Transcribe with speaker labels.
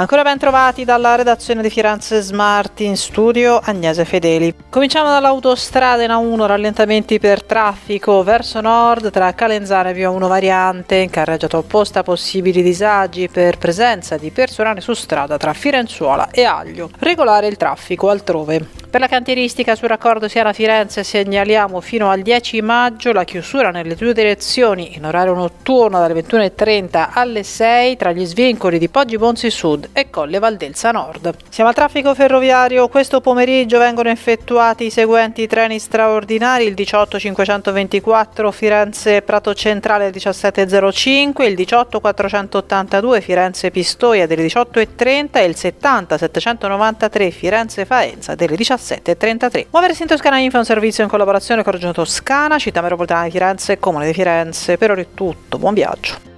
Speaker 1: Ancora ben trovati dalla redazione di Firenze Smart in studio Agnese Fedeli. Cominciamo dall'autostrada in A1, rallentamenti per traffico verso nord tra Calenzana e Via 1 Variante, in carreggiata opposta possibili disagi per presenza di personale su strada tra Firenzuola e Aglio. Regolare il traffico altrove. Per la cantieristica sul raccordo Siena Firenze segnaliamo fino al 10 maggio la chiusura nelle due direzioni in orario notturno dalle 21.30 alle 6 tra gli svincoli di Poggi Bonsi Sud e Colle Valdelsa Nord. Siamo al traffico ferroviario, questo pomeriggio vengono effettuati i seguenti treni straordinari, il 18524 Firenze Prato Centrale 1705, il 18482 Firenze Pistoia delle 18.30 e il 70793 Firenze Faenza delle 17.00. 17.33. Muoversi in Toscana Info è un servizio in collaborazione con Regione Toscana, Città Metropolitana di Firenze e Comune di Firenze. Per ora è tutto, buon viaggio.